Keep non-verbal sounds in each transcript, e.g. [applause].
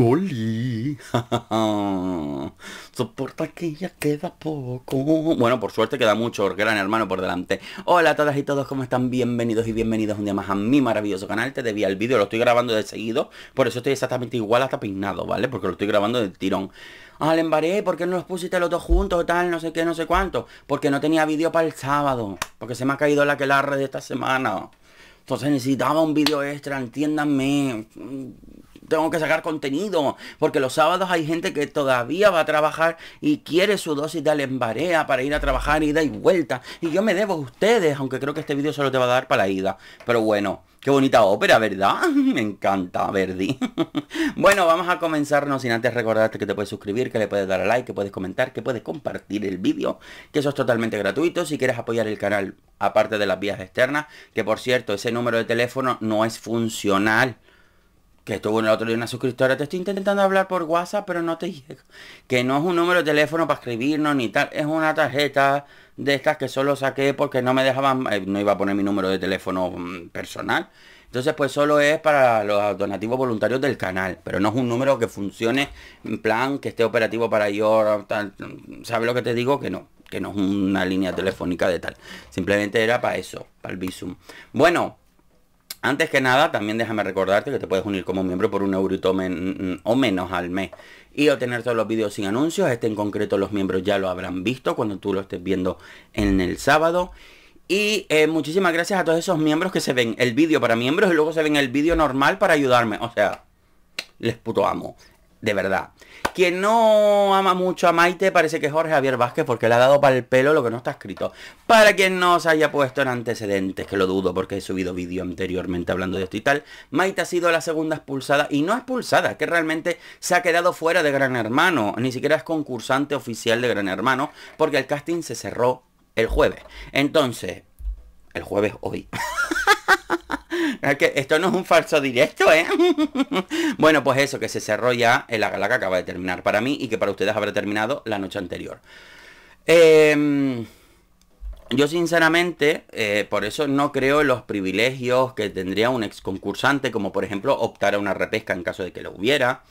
Molly. [laughs] Soporta que ya queda poco. Bueno, por suerte queda mucho gran hermano por delante. Hola a todas y todos, ¿cómo están? Bienvenidos y bienvenidos un día más a mi maravilloso canal. Te debía el vídeo, lo estoy grabando de seguido. Por eso estoy exactamente igual hasta peinado, ¿vale? Porque lo estoy grabando de tirón. Ah, le embaré, ¿por qué no los pusiste los dos juntos? o Tal, no sé qué, no sé cuánto. Porque no tenía vídeo para el sábado. Porque se me ha caído la que la red de esta semana. Entonces necesitaba un vídeo extra, entiéndanme tengo que sacar contenido, porque los sábados hay gente que todavía va a trabajar y quiere su dosis de alembarea para ir a trabajar, ida y vuelta. Y yo me debo a ustedes, aunque creo que este vídeo solo te va a dar para la ida. Pero bueno, Qué bonita ópera, ¿verdad? [laughs] Me encanta, Verdi. [laughs] bueno, vamos a comenzarnos sin antes recordarte que te puedes suscribir, que le puedes dar a like, que puedes comentar, que puedes compartir el vídeo, que eso es totalmente gratuito. Si quieres apoyar el canal, aparte de las vías externas, que por cierto, ese número de teléfono no es funcional. Que estuvo en el otro día una suscriptora, te estoy intentando hablar por WhatsApp, pero no te llego. Que no es un número de teléfono para escribirnos ni tal, es una tarjeta de estas que solo saqué porque no me dejaban, eh, no iba a poner mi número de teléfono mm, personal. Entonces, pues solo es para los donativos voluntarios del canal, pero no es un número que funcione en plan que esté operativo para yo, ¿sabes lo que te digo? Que no, que no es una línea telefónica de tal. Simplemente era para eso, para el visum. Bueno, antes que nada, también déjame recordarte que te puedes unir como miembro por un eurito mm, mm, o menos al mes y obtener todos los vídeos sin anuncios. Este en concreto los miembros ya lo habrán visto cuando tú lo estés viendo en el sábado. Y eh, muchísimas gracias a todos esos miembros que se ven el vídeo para miembros y luego se ven el vídeo normal para ayudarme. O sea, les puto amo. De verdad. Quien no ama mucho a Maite parece que es Jorge Javier Vázquez porque le ha dado para el pelo lo que no está escrito. Para quien no se haya puesto en antecedentes, que lo dudo porque he subido vídeo anteriormente hablando de esto y tal, Maite ha sido la segunda expulsada y no expulsada, que realmente se ha quedado fuera de Gran Hermano, ni siquiera es concursante oficial de Gran Hermano porque el casting se cerró el jueves. Entonces, el jueves hoy. [laughs] esto no es un falso directo, ¿eh? [laughs] bueno, pues eso, que se cerró ya en la gala que acaba de terminar para mí y que para ustedes habrá terminado la noche anterior. Em, yo sinceramente, eh, por eso no creo en los privilegios que tendría un ex concursante, como por ejemplo optar a una repesca en caso de que lo hubiera.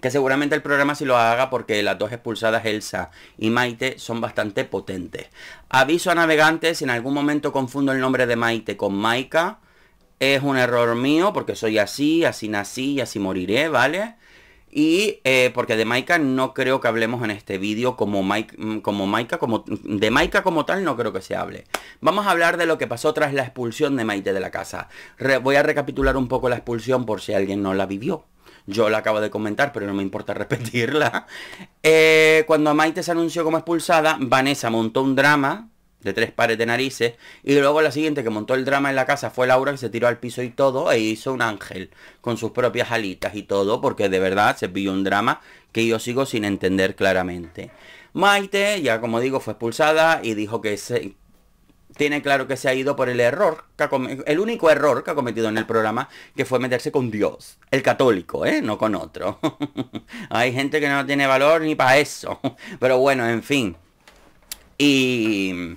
Que seguramente el programa sí lo haga porque las dos expulsadas Elsa y Maite son bastante potentes. Aviso a navegantes, si en algún momento confundo el nombre de Maite con Maika, es un error mío porque soy así, así nací y así moriré, ¿vale? Y eh, porque de Maika no creo que hablemos en este vídeo como, Mike, mm, como Maika, como mm, de Maika como tal no creo que se hable. Vamos a hablar de lo que pasó tras la expulsión de Maite de la casa. voy a recapitular un poco la expulsión por si alguien no la vivió. Yo la acabo de comentar, pero no me importa [laughs] repetirla. Eh, cuando Maite se anunció como expulsada, Vanessa montó un drama de tres pares de narices. Y luego la siguiente que montó el drama en la casa fue Laura que se tiró al piso y todo e hizo un ángel con sus propias alitas y todo porque de verdad se pilló un drama que yo sigo sin entender claramente. Maite, ya como digo, fue expulsada y dijo que se, tiene claro que se ha ido por el error, que ha el único error que ha cometido en el programa, que fue meterse con Dios, el católico, ¿eh? No con otro. [laughs] Hay gente que no tiene valor ni para eso. [laughs] Pero bueno, en fin. Y...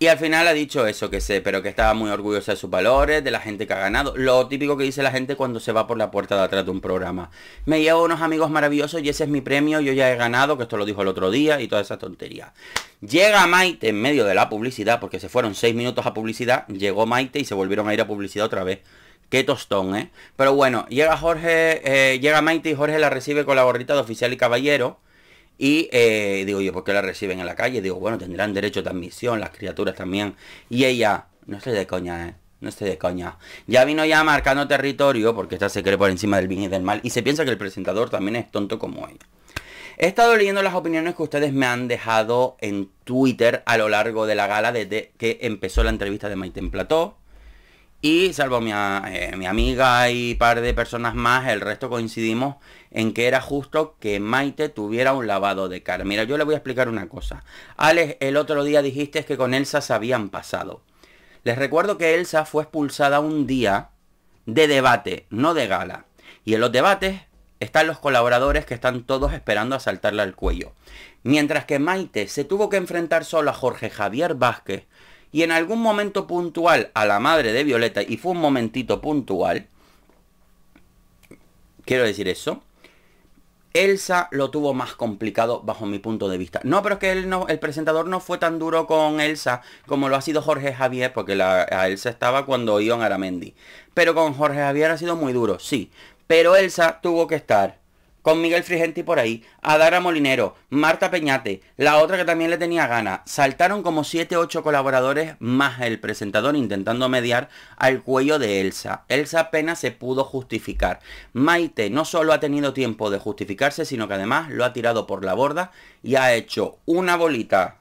Y al final ha dicho eso, que sé, pero que estaba muy orgullosa de sus valores, de la gente que ha ganado. Lo típico que dice la gente cuando se va por la puerta de atrás de un programa. Me llevo unos amigos maravillosos y ese es mi premio, yo ya he ganado, que esto lo dijo el otro día y toda esa tontería. Llega Maite en medio de la publicidad, porque se fueron seis minutos a publicidad, llegó Maite y se volvieron a ir a publicidad otra vez. Qué tostón, ¿eh? Pero bueno, llega Jorge, eh, llega Maite y Jorge la recibe con la gorrita de oficial y caballero. Y eh, digo yo, ¿por qué la reciben en la calle? Digo, bueno, tendrán derecho de admisión, las criaturas también. Y ella, no estoy de coña, ¿eh? No estoy de coña. Ya vino ya marcando territorio, porque esta se cree por encima del bien y del mal, y se piensa que el presentador también es tonto como ella. He estado leyendo las opiniones que ustedes me han dejado en Twitter a lo largo de la gala desde que empezó la entrevista de Maite en Plató. Y salvo ah, eh, mi, amiga y par de personas más, el resto coincidimos en que era justo que Maite tuviera un lavado de cara. Mira, yo le voy a explicar una cosa. Alex, el otro día dijiste que con Elsa se habían pasado. Les recuerdo que Elsa fue expulsada un día de debate, no de gala. Y en los debates están los colaboradores que están todos esperando a saltarle al cuello. Mientras que Maite se tuvo que enfrentar solo a Jorge Javier Vázquez, y en algún momento puntual a la madre de Violeta, y fue un momentito puntual, quiero decir eso, Elsa lo tuvo más complicado bajo mi punto de vista. No, pero es que el presentador no fue tan duro con Elsa como lo ha sido Jorge Javier, porque a Elsa estaba cuando Ion Aramendi. Pero con Jorge Javier ha sido muy duro, sí. Pero Elsa tuvo que estar con Miguel Frigenti por ahí, Adara Molinero, Marta Peñate, la otra que también le tenía gana. Saltaron como 7 8 colaboradores más el presentador intentando mediar al cuello de Elsa. Elsa apenas se pudo justificar. Maite no solo ha tenido tiempo de justificarse, sino que además lo ha tirado por la borda y ha hecho una bolita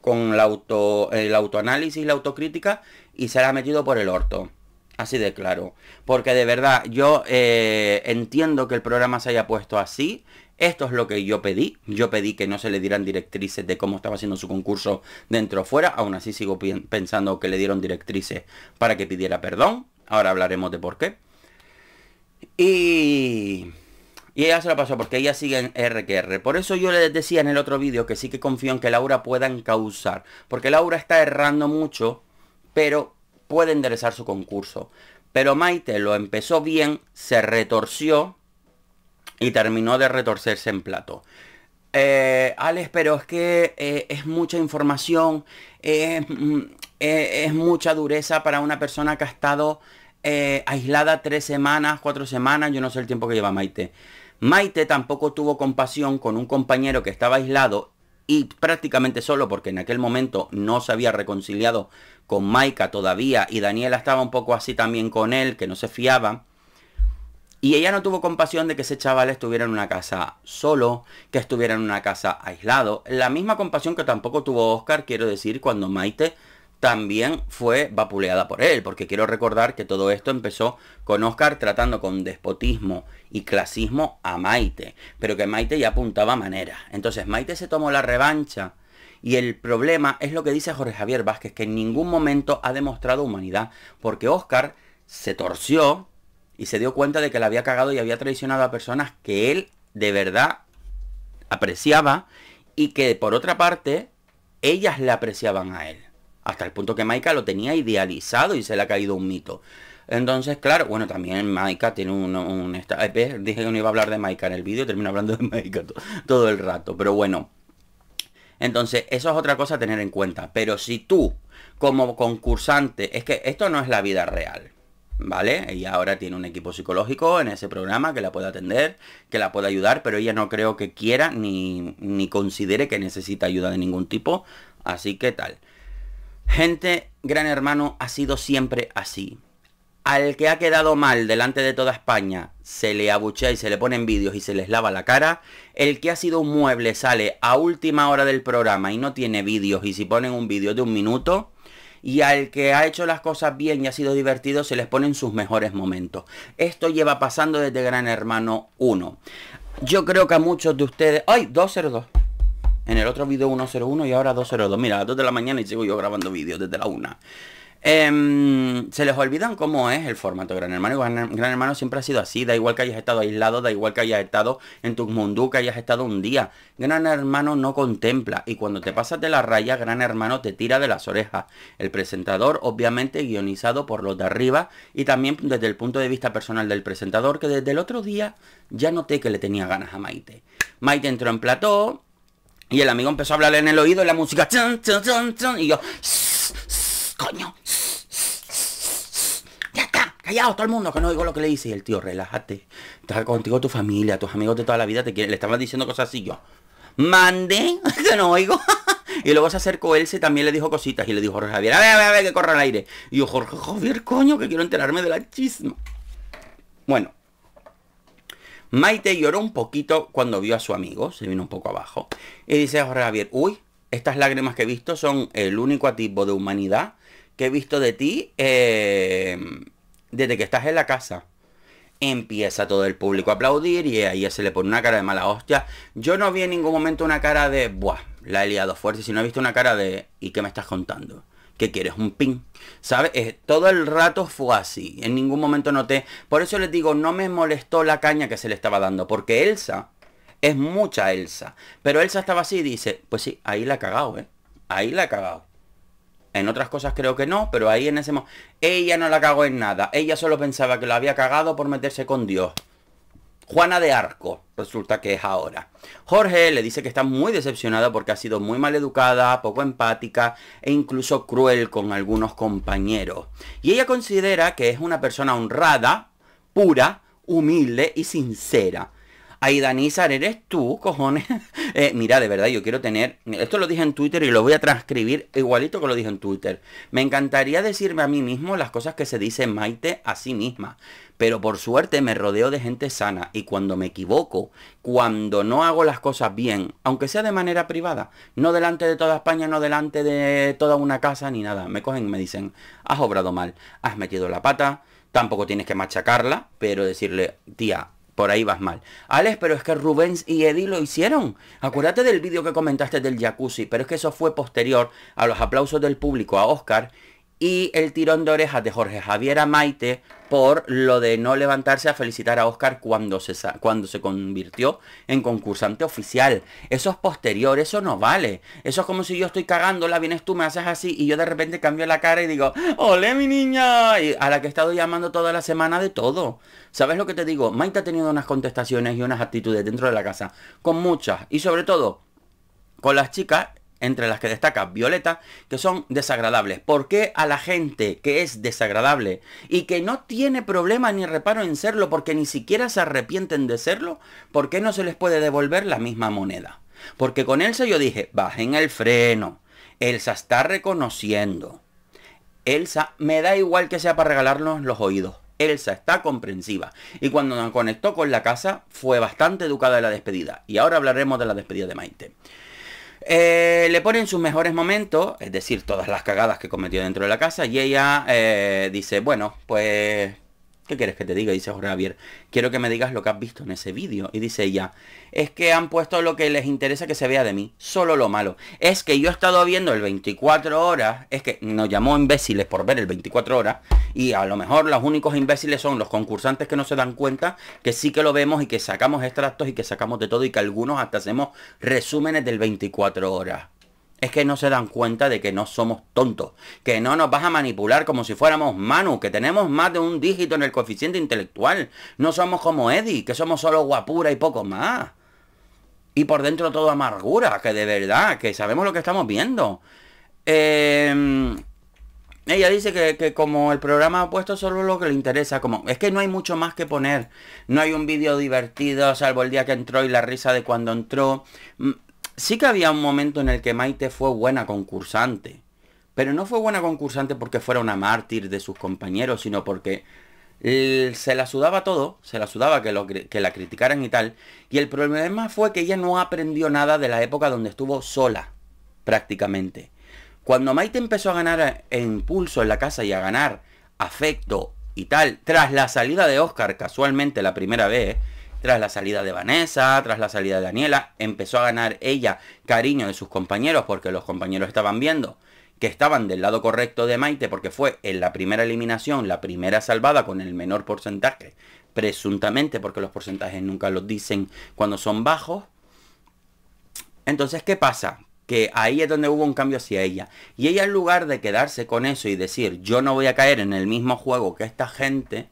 con el, auto, el autoanálisis y la autocrítica y se la ha metido por el orto. Así de claro. Porque de verdad, yo eh, entiendo que el programa se haya puesto así. Esto es lo que yo pedí. Yo pedí que no se le dieran directrices de cómo estaba haciendo su concurso dentro o fuera. Aún así sigo pensando que le dieron directrices para que pidiera perdón. Ahora hablaremos de por qué. Y... Y ella se la pasó porque ella sigue en RQR. Por eso yo les decía en el otro vídeo que sí que confío en que Laura pueda encauzar. Porque Laura está errando mucho, pero puede enderezar su concurso. Pero Maite lo empezó bien, se retorció y terminó de retorcerse en plato. Eh, Alex, pero es que eh, es mucha información, mm, eh, es mucha dureza para una persona que ha estado aislada tres semanas, cuatro semanas, yo no sé el tiempo que lleva Maite. Maite tampoco tuvo compasión con un compañero que estaba aislado y prácticamente solo porque en aquel momento no se había reconciliado con Maika todavía y Daniela estaba un poco así también con él, que no se fiaba. Y ella no tuvo compasión de que ese chaval estuviera en una casa solo, que estuviera en una casa aislado. La misma compasión que tampoco tuvo Oscar, quiero decir, cuando Maite también fue vapuleada por él, porque quiero recordar que todo esto empezó con Oscar tratando con despotismo y clasismo a Maite, pero que Maite ya apuntaba maneras. Entonces Maite se tomó la revancha y el problema es lo que dice Jorge Javier Vázquez, que en ningún momento ha demostrado humanidad, porque Oscar se torció y se dio cuenta de que la había cagado y había traicionado a personas que él de verdad apreciaba y que por otra parte ellas le apreciaban a él. Hasta el punto que Maika lo tenía idealizado y se le ha caído un mito. Entonces, claro, bueno, también Maika tiene un... Eh, dije que no iba a hablar de Maika en el vídeo, termino hablando de Maika todo el rato, pero bueno. Entonces, eso es otra cosa a tener en cuenta. Pero si tú, como concursante, es que esto no es la vida real. ¿vale? Ella ahora tiene un equipo psicológico en ese programa que la puede atender, que la puede ayudar, pero ella no creo que quiera ni, ni considere que necesita ayuda de ningún tipo, así que tal. Gente, gran hermano, ha sido siempre así. Al que ha quedado mal delante de toda España, se le abuchea y se le ponen vídeos y se les lava la cara. El que ha sido un mueble sale a última hora del programa y no tiene vídeos y si ponen un vídeo de un minuto, y al que ha hecho las cosas bien y ha sido divertido se les ponen sus mejores momentos. Esto lleva pasando desde Gran Hermano 1. Yo creo que a muchos de ustedes... ¡Ay! 202. En el otro vídeo 101 y ahora 202. Mira, a las 2 de la mañana y sigo yo grabando vídeos desde la 1. Em, se les olvidan cómo es el formato Gran Hermano. Gran Hermano siempre ha sido así. Da igual que hayas estado aislado, da igual que hayas estado en tu mundo, que hayas estado un día. Gran Hermano no contempla. Y cuando te pasas de la raya, Gran Hermano te tira de las orejas. El presentador, obviamente, guionizado por los de arriba. Y también desde el punto de vista personal del presentador, que desde el otro día ya noté que le tenía ganas a Maite. Maite entró en plató, y el amigo empezó a hablarle en el oído y la música. chan chan chan y yo. coño. Callado todo el mundo que no oigo lo que le dice. Y el tío, relájate. Está contigo tu familia, tus amigos de toda la vida te Le estaban diciendo cosas así yo. Mande, [laughs] que no oigo. [laughs] Y luego se acercó él se también le dijo cositas. Y le dijo Javier, a ver, a ver, que corra el aire. Y yo, Jorge Javier, coño, que quiero enterarme de la chisma. Bueno, Maite lloró un poquito cuando vio a su amigo, se vino un poco abajo, y dice a Jorge Javier, uy, estas lágrimas que he visto son el único tipo de humanidad que he visto de ti eh, desde que estás en la casa. Empieza todo el público a aplaudir y ahí se le pone una cara de mala hostia. Yo no vi en ningún momento una cara de, buah, la he liado fuerte, sino he visto una cara de, ¿y qué me estás contando? que quieres un pin. ¿Sabes? todo el rato fue así. En ningún momento noté. Por eso les digo, no me molestó la caña que se le estaba dando. Porque Elsa es mucha Elsa. Pero Elsa estaba así y dice, pues sí, ahí la ha cagado, ¿eh? Ahí la ha cagado. En otras cosas creo que no, pero ahí en ese momento... Ella no la cagó en nada. Ella solo pensaba que la había cagado por meterse con Dios. Juana de Arco, resulta que es ahora. Jorge le dice que está muy decepcionada porque ha sido muy mal educada, poco empática e incluso cruel con algunos compañeros. Y ella considera que es una persona honrada, pura, humilde y sincera. Aidanizar, ¿eres tú, cojones? [laughs] Eh, mira, de verdad, yo quiero tener... Esto lo dije en Twitter y lo voy a transcribir igualito que lo dije en Twitter. Me encantaría decirme a mí mismo las cosas que se dice Maite a sí misma. Pero por suerte me rodeo de gente sana y cuando me equivoco, cuando no hago las cosas bien, aunque sea de manera privada, no delante de toda España, no delante de toda una casa ni nada, me cogen y me dicen, has obrado mal, has metido la pata, tampoco tienes que machacarla, pero decirle, tía, por ahí vas mal. Alex, pero es que Rubens y Eddie lo hicieron. Acuérdate del vídeo que comentaste del jacuzzi, pero es que eso fue posterior a los aplausos del público a Oscar y el tirón de orejas de Jorge Javier Maite por lo de no levantarse a felicitar a Oscar cuando se, cuando se convirtió en concursante oficial. Eso es posterior, eso no vale. Eso es como si yo estoy cagándola, vienes tú, me haces así y yo de repente cambio la cara y digo, ¡Ole mi niña! Y a la que he estado llamando toda la semana de todo. ¿Sabes lo que te digo? Maite ha tenido unas contestaciones y unas actitudes dentro de la casa, con muchas y sobre todo con las chicas entre las que destaca Violeta, que son desagradables. ¿Por qué a la gente que es desagradable y que no tiene problema ni reparo en serlo porque ni siquiera se arrepienten de serlo, por qué no se les puede devolver la misma moneda? Porque con Elsa yo dije, bajen el freno. Elsa está reconociendo. Elsa, me da igual que sea para regalarnos los oídos. Elsa está comprensiva. Y cuando nos conectó con la casa, fue bastante educada en la despedida. Y ahora hablaremos de la despedida de Maite. Le eh, le ponen sus mejores momentos, es decir, todas las cagadas que cometió dentro de la casa, y ella eh, dice, bueno, pues ¿Qué quieres que te diga? Dice Jorge Javier. Quiero que me digas lo que has visto en ese vídeo. Y dice ella, es que han puesto lo que les interesa que se vea de mí, solo lo malo. Es que yo he estado viendo el 24 horas, es que nos llamó imbéciles por ver el 24 horas, y a lo mejor los únicos imbéciles son los concursantes que no se dan cuenta que sí que lo vemos y que sacamos extractos y que sacamos de todo y que algunos hasta hacemos resúmenes del 24 horas es que no se dan cuenta de que no somos tontos, que no nos vas a manipular como si fuéramos Manu, que tenemos más de un dígito en el coeficiente intelectual, no somos como Eddie, que somos solo guapura y poco más. Y por dentro todo amargura, que de verdad, que sabemos lo que estamos viendo. Em, ella dice que, como el programa ha puesto solo lo que le interesa, como es que no hay mucho más que poner. No hay un vídeo divertido, salvo el día que entró y la risa de cuando entró. Mm, sí que había un momento en el que Maite fue buena concursante. Pero no fue buena concursante porque fuera una mártir de sus compañeros, sino porque se la sudaba todo, se la sudaba que, la criticaran y tal. Y el problema fue que ella no aprendió nada de la época donde estuvo sola, prácticamente. Cuando Maite empezó a ganar impulso eh, en la casa y a ganar afecto y tal, tras la salida de Oscar, casualmente la primera vez, tras la salida de Vanessa, tras la salida de Daniela, empezó a ganar ella cariño de sus compañeros porque los compañeros estaban viendo que estaban del lado correcto de Maite porque fue en la primera eliminación, la primera salvada con el menor porcentaje, presuntamente porque los porcentajes nunca los dicen cuando son bajos. Entonces, ¿qué pasa? que ahí es donde hubo un cambio hacia ella. Y ella en lugar de quedarse con eso y decir, yo no voy a caer en el mismo juego que esta gente,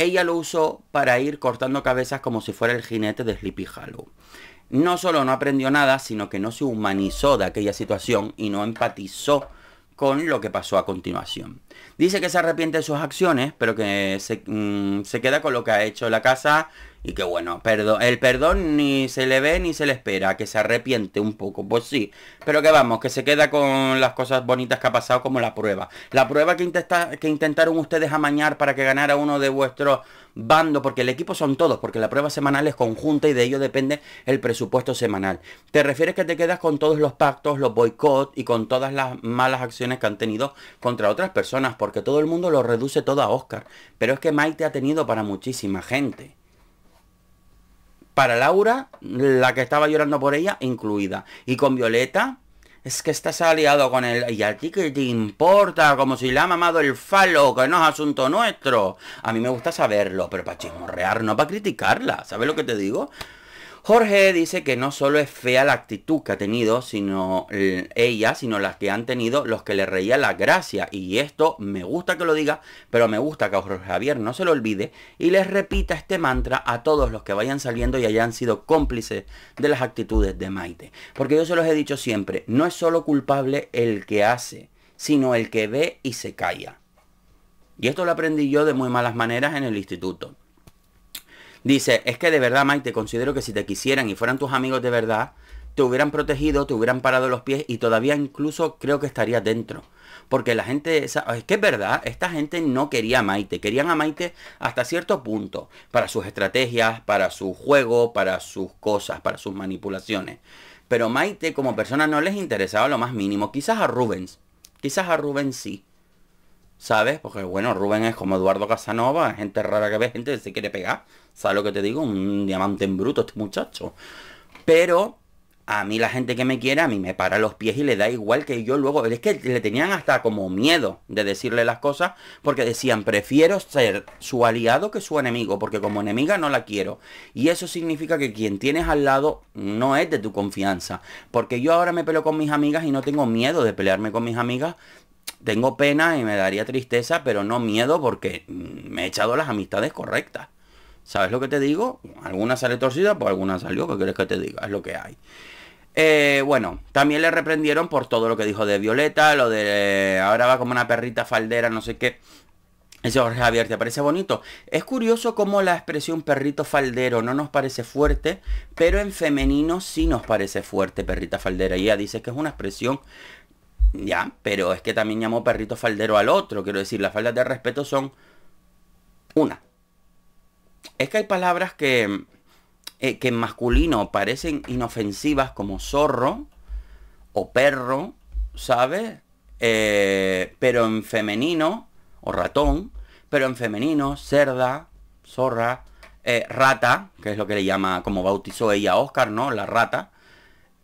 ella lo usó para ir cortando cabezas como si fuera el jinete de Sleepy Hollow. No solo no aprendió nada, sino que no se humanizó de aquella situación y no empatizó con lo que pasó a continuación. Dice que se arrepiente de sus acciones, pero que mm, se, queda con lo que ha hecho la casa y que bueno, el perdón ni se le ve ni se le espera, que se arrepiente un poco, pues sí, pero que vamos, que se queda con las cosas bonitas que ha pasado como la prueba. La prueba que, intenta, que intentaron ustedes amañar para que ganara uno de vuestros bando porque el equipo son todos, porque la prueba semanal es conjunta y de ello depende el presupuesto semanal. Te refieres que te quedas con todos los pactos, los boicots y con todas las malas acciones que han tenido contra otras personas porque todo el mundo lo reduce todo a Oscar. Pero es que Maite ha tenido para muchísima gente. Para Laura, la que estaba llorando por ella, incluida. Y con Violeta, es que estás aliado con él. ¿Y a ti que te importa? Como si le ha mamado el falo, que no es asunto nuestro. A mí me gusta saberlo, pero para chismorrear, no para criticarla. ¿Sabes lo que te digo? Jorge dice que no solo es fea la actitud que ha tenido sino ella, sino las que han tenido los que le reía la gracia. Y esto me gusta que lo diga, pero me gusta que a Javier no se lo olvide y les repita este mantra a todos los que vayan saliendo y hayan sido cómplices de las actitudes de Maite. Porque yo se los he dicho siempre, no es solo culpable el que hace, sino el que ve y se calla. Y esto lo aprendí yo de muy malas maneras en el instituto. Dice, es que de verdad, Maite, considero que si te quisieran y fueran tus amigos de verdad, te hubieran protegido, te hubieran parado los pies y todavía incluso creo que estarías dentro. Porque la gente, es que es verdad, esta gente no quería a Maite, querían a Maite hasta cierto punto, para sus estrategias, para su juego, para sus cosas, para sus manipulaciones. Pero Maite como persona no les interesaba lo más mínimo, quizás a Rubens, quizás a Rubens sí, ¿sabes? Porque bueno, Rubén es como Eduardo Casanova, gente rara que ve, gente que se quiere pegar, ¿sabes lo que te digo? Un diamante en bruto este muchacho. Pero a mí la gente que me quiere, a mí me para los pies y le da igual que yo luego. Es que le tenían hasta como miedo de decirle las cosas porque decían, prefiero ser su aliado que su enemigo, porque como enemiga no la quiero. Y eso significa que quien tienes al lado no es de tu confianza. Porque yo ahora me peleo con mis amigas y no tengo miedo de pelearme con mis amigas tengo pena y me daría tristeza, pero no miedo porque mm, me he echado las amistades correctas. ¿Sabes lo que te digo? Alguna sale torcida, pues alguna salió. ¿Qué quieres que te diga? Es lo que hay. Eh, bueno, también le reprendieron por todo lo que dijo de Violeta, lo de ahora va como una perrita faldera, no sé qué. Ese Jorge Javier, ¿te parece bonito? Es curioso cómo la expresión perrito faldero no nos parece fuerte, pero en femenino sí nos parece fuerte perrita faldera. ella dice que es una expresión ya, pero es que también llamó perrito faldero al otro. Quiero decir, las faldas de respeto son una. Es que hay palabras que, eh, que en masculino parecen inofensivas como zorro o perro, ¿sabes? Eh, pero en femenino, o ratón, pero en femenino, cerda, zorra, eh, rata, que es lo que le llama, como bautizó ella a Oscar, ¿no? La rata.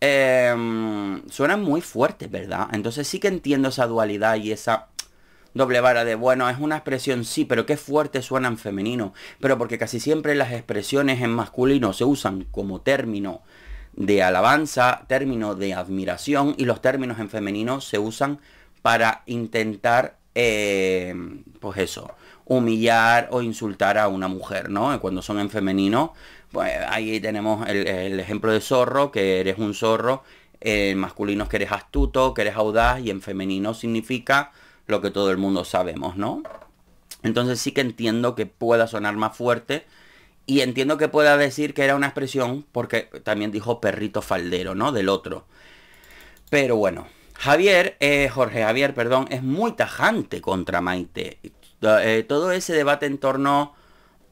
Em, suenan muy fuertes, ¿verdad? Entonces sí que entiendo esa dualidad y esa doble vara de, bueno, es una expresión sí, pero qué fuerte suena en femenino. Pero porque casi siempre las expresiones en masculino se usan como término de alabanza, término de admiración y los términos en femenino se usan para intentar, em, pues eso, humillar o insultar a una mujer, ¿no? Cuando son en femenino, pues ahí tenemos el, ejemplo de zorro, que eres un zorro, en masculino es que eres astuto, que eres audaz y en femenino significa lo que todo el mundo sabemos, ¿no? Entonces sí que entiendo que pueda sonar más fuerte y entiendo que pueda decir que era una expresión porque también dijo perrito faldero, ¿no? Del otro. Pero bueno, Javier, eh, Jorge Javier, perdón, es muy tajante contra Maite. Eh, todo ese debate en torno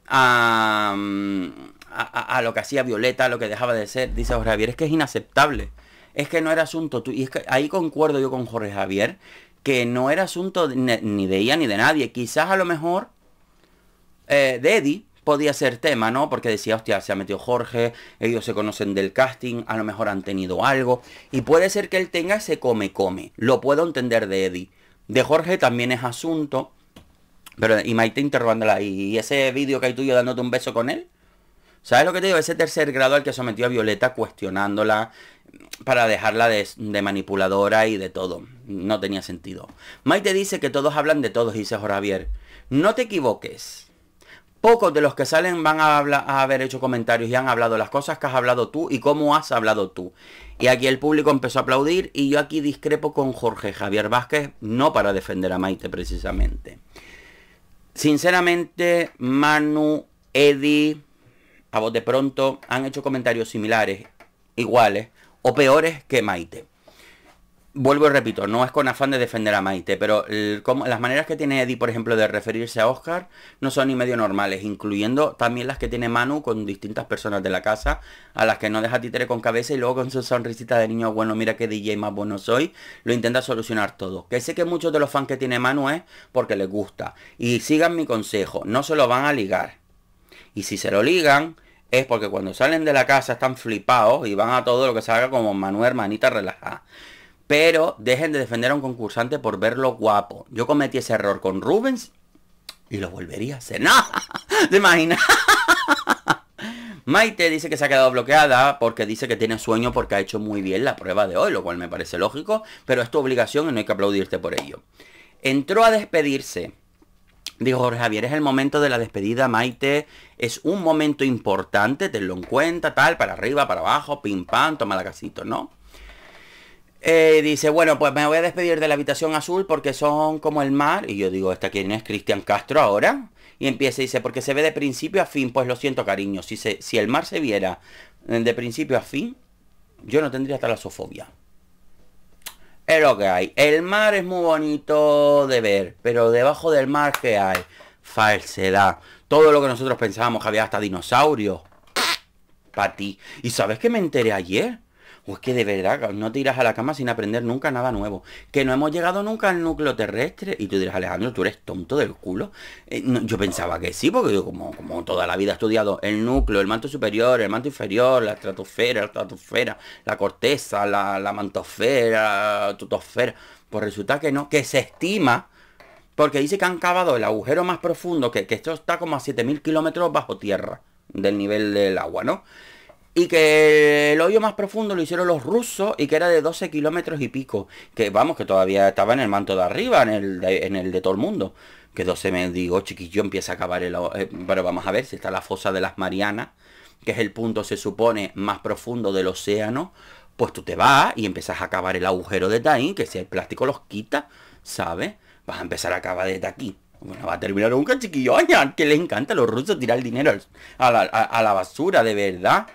a, mm, a, lo que hacía Violeta, a lo que dejaba de ser. Dice Jorge Javier, es que es inaceptable. Es que no era asunto tú. Y es que ahí concuerdo yo con Jorge Javier, que no era asunto ni de ella ni de nadie. Quizás a lo mejor eh, de Eddie podía ser tema, ¿no? Porque decía, hostia, se ha metido Jorge, ellos se conocen del casting, a lo mejor han tenido algo. Y puede ser que él tenga ese come-come. Lo puedo entender de Eddie. De Jorge también es asunto. Pero, y Maite interrogándola, ¿y ese vídeo que hay tuyo dándote un beso con él? ¿Sabes lo que te digo? Ese tercer grado al que sometió a Violeta cuestionándola para dejarla de, manipuladora y de todo. No tenía sentido. Maite dice que todos hablan de todos, dice Javier. No te equivoques. Pocos de los que salen van a, a haber hecho comentarios y han hablado las cosas que has hablado tú y cómo has hablado tú. Y aquí el público empezó a aplaudir y yo aquí discrepo con Jorge Javier Vázquez, no para defender a Maite precisamente. Sinceramente, Manu, Eddie, a vos de pronto han hecho comentarios similares, iguales o peores que Maite. Vuelvo y repito, no es con afán de defender a Maite, pero las maneras que tiene Eddie, por ejemplo, de referirse a Oscar no son ni medio normales, incluyendo también las que tiene Manu con distintas personas de la casa, a las que no deja títere con cabeza y luego con su sonrisita de niño, bueno, mira qué DJ más bueno soy, lo intenta solucionar todo. Que sé que muchos de los fans que tiene Manu es porque les gusta. Y sigan mi consejo, no se lo van a ligar. Y si se lo ligan, es porque cuando salen de la casa están flipados y van a todo lo que salga como Manuel hermanita relajada. Pero dejen de defender a un concursante por verlo guapo. Yo cometí ese error con Rubens y lo volvería a hacer. [laughs] ¡No! ¿Te imaginas? [laughs] Maite dice que se ha quedado bloqueada porque dice que tiene sueño porque ha hecho muy bien la prueba de hoy, lo cual me parece lógico, pero es tu obligación y no hay que aplaudirte por ello. Entró a despedirse digo Javier, es el momento de la despedida, Maite. Es un momento importante, tenlo en cuenta, tal, para arriba, para abajo, pim pam, toma la casito, ¿no? Eh, dice, bueno, pues me voy a despedir de la habitación azul porque son como el mar. Y yo digo, ¿esta quién es? Cristian Castro ahora. Y empieza dice, porque se ve de principio a fin. Pues lo siento, cariño. Si, se, si el mar se viera eh, de principio a fin, yo no tendría hasta sofobia es lo que hay. El mar es muy bonito de ver, pero debajo del mar, ¿qué hay? Falsedad. Todo lo que nosotros pensábamos que había hasta dinosaurios. Para ti. ¿Y sabes qué me enteré ayer? O pues que de verdad, no te irás a la cama sin aprender nunca nada nuevo. Que no hemos llegado nunca al núcleo terrestre. Y tú dirás, Alejandro, tú eres tonto del culo. Eh, yo pensaba que sí, porque yo como, como toda la vida he estudiado el núcleo, el manto superior, el manto inferior, la estratosfera, la estratosfera, la corteza, la, la mantosfera, la tutosfera. Pues resulta que no, que se estima... Porque dice que han cavado el agujero más profundo, que, que esto está como a 7.000 kilómetros bajo tierra del nivel del agua, ¿no? y que el hoyo más profundo lo hicieron los rusos y que era de 12 kilómetros y pico. Que vamos, que todavía estaba en el manto de arriba, en el de, en el de todo el mundo. Que 12 me digo, chiquillo, empieza a acabar el... Eh, pero vamos a ver si está la fosa de las Marianas, que es el punto, se supone, más profundo del océano. Pues tú te vas y empiezas a acabar el agujero de ahí que si el plástico los quita, ¿sabes? Vas a empezar a acabar desde aquí. Bueno, va a terminar nunca, chiquillo. [laughs] que le encanta a los rusos tirar el dinero a la, a la basura, de verdad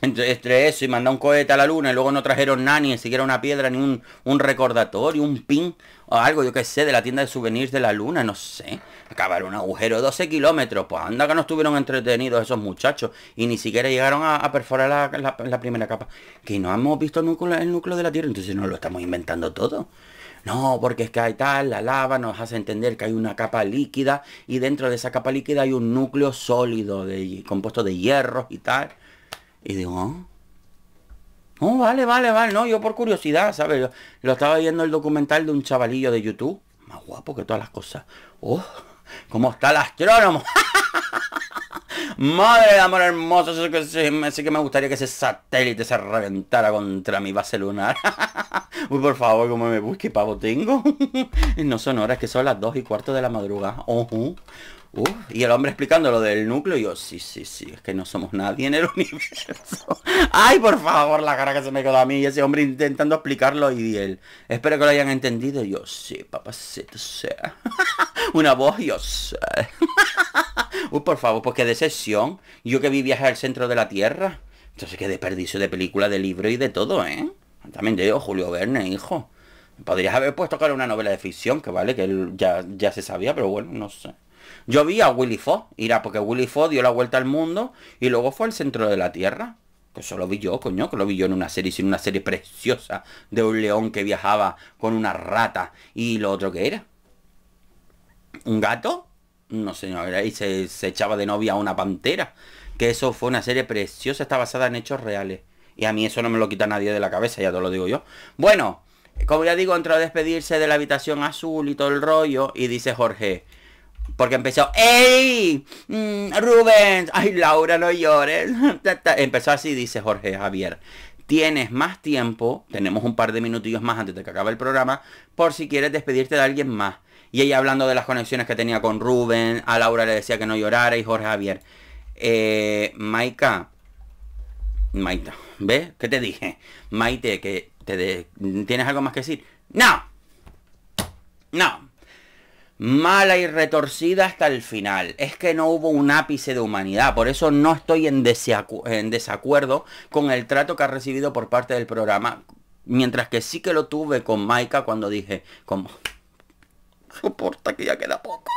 entre, entre, eso y mandar un cohete a la luna y luego no trajeron nada, ni siquiera una piedra, ni un, recordatorio, un pin o algo, yo qué sé, de la tienda de souvenirs de la luna, no sé. Acabaron un agujero 12 kilómetros, pues anda que no estuvieron entretenidos esos muchachos y ni siquiera llegaron a, perforar la, primera capa. Que no hemos visto el núcleo, el núcleo de la Tierra, entonces no lo estamos inventando todo. No, porque es que hay tal, la lava nos hace entender que hay una capa líquida y dentro de esa capa líquida hay un núcleo sólido de, compuesto de hierro y tal. Y digo, ah". no, vale, vale, vale, no, yo por curiosidad, ¿sabes? lo estaba viendo el documental de un chavalillo de YouTube, más guapo que todas las cosas. ¡Oh! ¿Cómo está el astrónomo? [laughs] Madre de amor hermoso, eso que, que me gustaría que ese satélite se reventara contra mi base lunar. [laughs] Uy, por favor, como me busque pavo tengo. [laughs] no son horas, que son las 2 y cuarto de la madrugada. Uh, y el hombre explicando lo del núcleo, yo, sí, sí, sí, es que no somos nadie en el [laughs] universo. Ay, por favor, la cara que se me quedó a mí y ese hombre intentando explicarlo y él. Espero que lo hayan entendido. yo, sí, papacito sea. [laughs] Una voz, yo sé. [laughs] Uy, por favor, pues qué decepción. Yo que vi viajar al centro de la Tierra. Entonces qué desperdicio de película, de libro y de todo, ¿eh? También de Julio Verne, hijo. Podrías haber puesto que una novela de ficción, que vale, que él ya se sabía, pero bueno, no sé. Yo vi a Willy Fo, irá porque Willy Fo dio la vuelta al mundo y luego fue al centro de la Tierra. Que eso lo vi yo, coño, que lo vi yo en una serie, sin una serie preciosa de un león que viajaba con una rata y lo otro que era. ¿Un gato? No señor, ahí se, se echaba de novia a una pantera. Que eso fue una serie preciosa, está basada en hechos reales. Y a mí eso no me lo quita nadie de la cabeza, ya te lo digo yo. Bueno, como ya digo, entró a despedirse de la habitación azul y todo el rollo. Y dice Jorge, porque empezó, ¡Ey! Mm, Rubén! ay Laura, no llores. [laughs] empezó así, dice Jorge Javier. Tienes más tiempo, tenemos un par de minutillos más antes de que acabe el programa, por si quieres despedirte de alguien más. Y ella hablando de las conexiones que tenía con Rubén, a Laura le decía que no llorara y Jorge Javier. Eh, Maika, Maita, ¿ves? ¿Qué te dije? Maite, que te ¿tienes algo más que decir? No, no, mala y retorcida hasta el final. Es que no hubo un ápice de humanidad. Por eso no estoy en, desacuerdo con el trato que ha recibido por parte del programa. Mientras que sí que lo tuve con Maika cuando dije, como, soporta [laughs] que ya queda poco.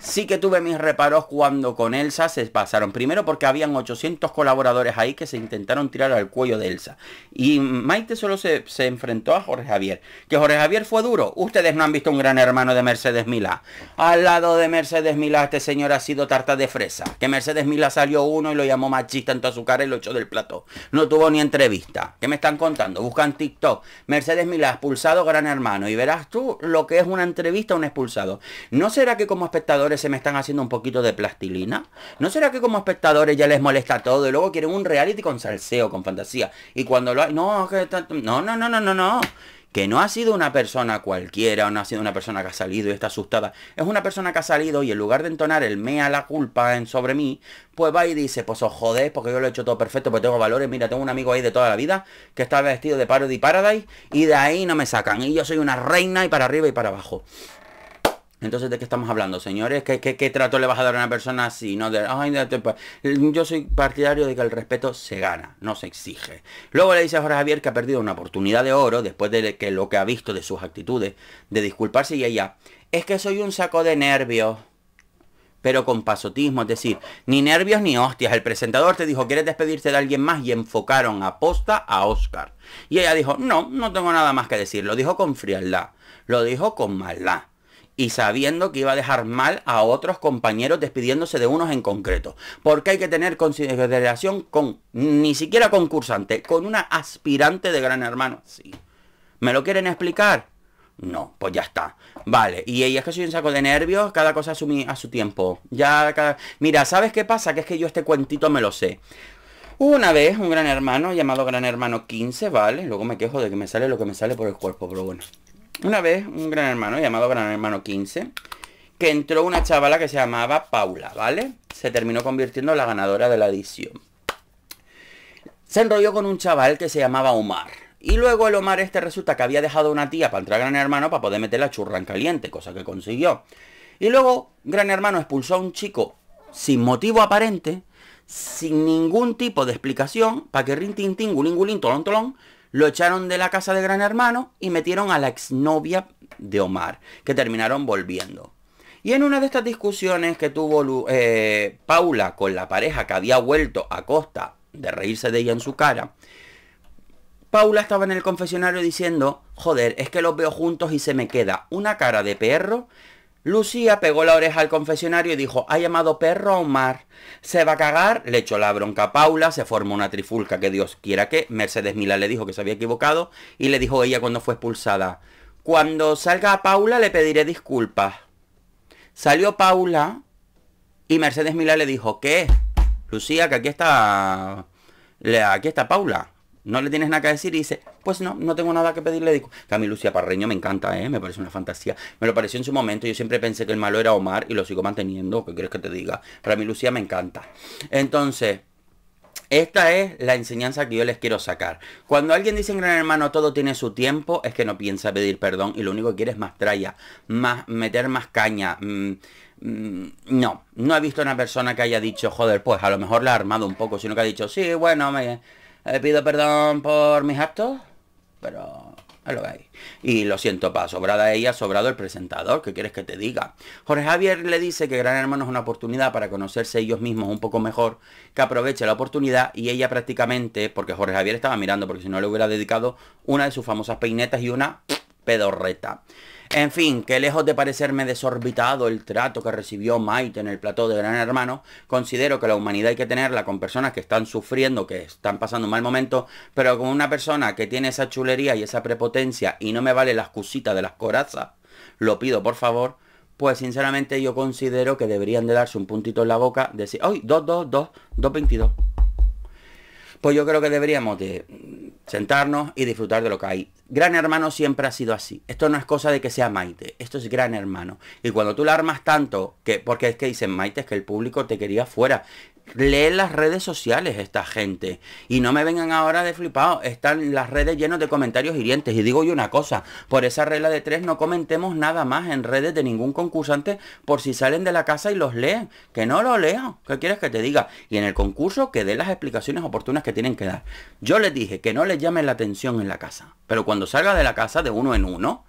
Sí que tuve mis reparos cuando con Elsa se pasaron. Primero porque habían 800 colaboradores ahí que se intentaron tirar al cuello de Elsa. Y Maite solo se, enfrentó a Jorge Javier. Que Jorge Javier fue duro. Ustedes no han visto un gran hermano de Mercedes Milá. Al lado de Mercedes Milá este señor ha sido tarta de fresa. Que Mercedes Milá salió uno y lo llamó machista en toda su cara y lo echó del plato. No tuvo ni entrevista. ¿Qué me están contando? Buscan TikTok. Mercedes Milá expulsado gran hermano. Y verás tú lo que es una entrevista a un expulsado. ¿No será que como espectador se me están haciendo un poquito de plastilina? ¿No será que como espectadores ya les molesta todo y luego quieren un reality con salseo, con fantasía? Y cuando lo hay... No, no, no, no, no, no, no. Que no ha sido una persona cualquiera, o no ha sido una persona que ha salido y está asustada. Es una persona que ha salido y en lugar de entonar el mea la culpa en sobre mí, pues va y dice, pues os jodéis porque yo lo he hecho todo perfecto, porque tengo valores. Mira, tengo un amigo ahí de toda la vida que está vestido de Parody Paradise y de ahí no me sacan. Y yo soy una reina y para arriba y para abajo. Entonces, ¿de qué estamos hablando, señores? ¿Qué, qué, trato le vas a dar a una persona así? No yo soy partidario de que el respeto se gana, no se exige. Luego le dice a Jorge Javier que ha perdido una oportunidad de oro después de que lo que ha visto de sus actitudes, de disculparse y ella, es que soy un saco de nervios pero con pasotismo, es decir, ni nervios ni hostias. El presentador te dijo, ¿quieres despedirte de alguien más? Y enfocaron a posta a Oscar. Y ella dijo, no, no tengo nada más que decir. Lo dijo con frialdad, lo dijo con maldad y sabiendo que iba a dejar mal a otros compañeros despidiéndose de unos en concreto. Porque hay que tener consideración con ni siquiera concursante, con una aspirante de gran hermano. Sí. ¿Me lo quieren explicar? No, pues ya está. Vale, y, ella es que soy un saco de nervios, cada cosa a su, a su tiempo. Ya, Mira, ¿sabes qué pasa? Que es que yo este cuentito me lo sé. Una vez un gran hermano llamado Gran Hermano 15, ¿vale? Luego me quejo de que me sale lo que me sale por el cuerpo, pero bueno una vez un gran hermano llamado Gran Hermano 15 que entró una chavala que se llamaba Paula, ¿vale? Se terminó convirtiendo en la ganadora de la edición. Se enrolló con un chaval que se llamaba Omar. Y luego el Omar este resulta que había dejado una tía para entrar a Gran Hermano para poder meter la churra en caliente, cosa que consiguió. Y luego Gran Hermano expulsó a un chico sin motivo aparente, sin ningún tipo de explicación, para que Rin Tin Tolón, lo echaron de la casa de Gran Hermano y metieron a la exnovia de Omar, que terminaron volviendo. Y en una de estas discusiones que tuvo eh, Paula con la pareja que había vuelto a costa de reírse de ella en su cara, Paula estaba en el confesionario diciendo, joder, es que los veo juntos y se me queda una cara de perro Lucía pegó la oreja al confesionario y dijo, ha llamado perro a Omar. Se va a cagar, le echó la bronca a Paula, se formó una trifulca que Dios quiera que. Mercedes Milá le dijo que se había equivocado y le dijo ella cuando fue expulsada, cuando salga a Paula le pediré disculpas. Salió Paula y Mercedes Milá le dijo, ¿qué? Lucía, que aquí está... Aquí está Paula no le tienes nada que decir y dice, pues no, no tengo nada que pedirle. Digo, que a Lucía Parreño me encanta, ¿eh? me parece una fantasía. Me lo pareció en su momento, yo siempre pensé que el malo era Omar y lo sigo manteniendo, ¿qué quieres que te diga? a Lucía me encanta. Entonces, esta es la enseñanza que yo les quiero sacar. Cuando alguien dice en Gran Hermano todo tiene su tiempo, es que no piensa pedir perdón y lo único que quiere es más tralla, más meter más caña. Mm, mm, no, no he visto una persona que haya dicho, joder, pues a lo mejor la ha armado un poco, sino que ha dicho, sí, bueno, me le eh, pido perdón por mis actos, pero es lo que hay. Y lo siento, pa, sobrada ella, sobrado el presentador, ¿qué quieres que te diga? Jorge Javier le dice que Gran Hermano es una oportunidad para conocerse ellos mismos un poco mejor, que aproveche la oportunidad y ella prácticamente, porque Jorge Javier estaba mirando, porque si no le hubiera dedicado una de sus famosas peinetas y una pedorreta. En fin, que lejos de parecerme desorbitado el trato que recibió Maite en el plató de Gran Hermano, considero que la humanidad hay que tenerla con personas que están sufriendo, que están pasando un mal momento, pero con una persona que tiene esa chulería y esa prepotencia y no me vale la excusita de las corazas, lo pido por favor, pues sinceramente yo considero que deberían de darse un puntito en la boca, decir, ¡ay! 2, 2, 2, 2, 22 pues yo creo que deberíamos de mm, sentarnos y disfrutar de lo que hay. Gran Hermano siempre ha sido así. Esto no es cosa de que sea Maite, esto es Gran Hermano. Y cuando tú la armas tanto, que porque es que dicen Maite, es que el público te quería fuera. Lee las redes sociales esta gente. Y no me vengan ahora de flipado. Están las redes llenas de comentarios hirientes. Y digo yo una cosa, por esa regla de tres no comentemos nada más en redes de ningún concursante por si salen de la casa y los leen. Que no lo lean. ¿Qué quieres que te diga? Y en el concurso que dé las explicaciones oportunas que tienen que dar. Yo les dije que no les llamen la atención en la casa. Pero cuando salga de la casa de uno en uno,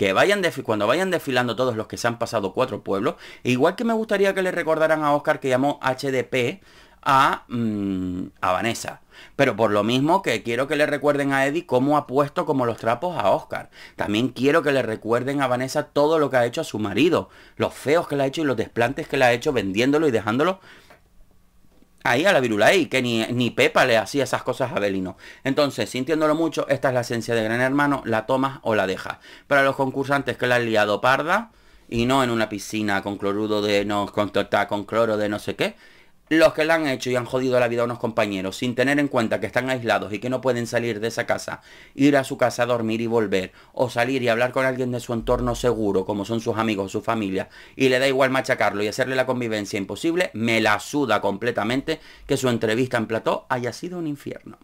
que vayan cuando vayan desfilando todos los que se han pasado cuatro pueblos, igual que me gustaría que le recordaran a Oscar que llamó HDP a, mm, a Vanessa. Pero por lo mismo que quiero que le recuerden a Eddie cómo ha puesto como los trapos a Oscar. También quiero que le recuerden a Vanessa todo lo que ha hecho a su marido. Los feos que le ha hecho y los desplantes que le ha hecho vendiéndolo y dejándolo ahí a la ahí, que ni, Pepa le hacía esas cosas a Belino. Entonces, sintiéndolo mucho, esta es la esencia de Gran Hermano, la tomas o la dejas. Para los concursantes que la han liado parda, y no en una piscina con clorudo de no, con, con cloro de no sé qué, los que la han hecho y han jodido la vida a unos compañeros sin tener en cuenta que están aislados y que no pueden salir de esa casa, ir a su casa a dormir y volver, o salir y hablar con alguien de su entorno seguro, como son sus amigos su familia, y le da igual machacarlo y hacerle la convivencia imposible, me la suda completamente que su entrevista en plató haya sido un infierno.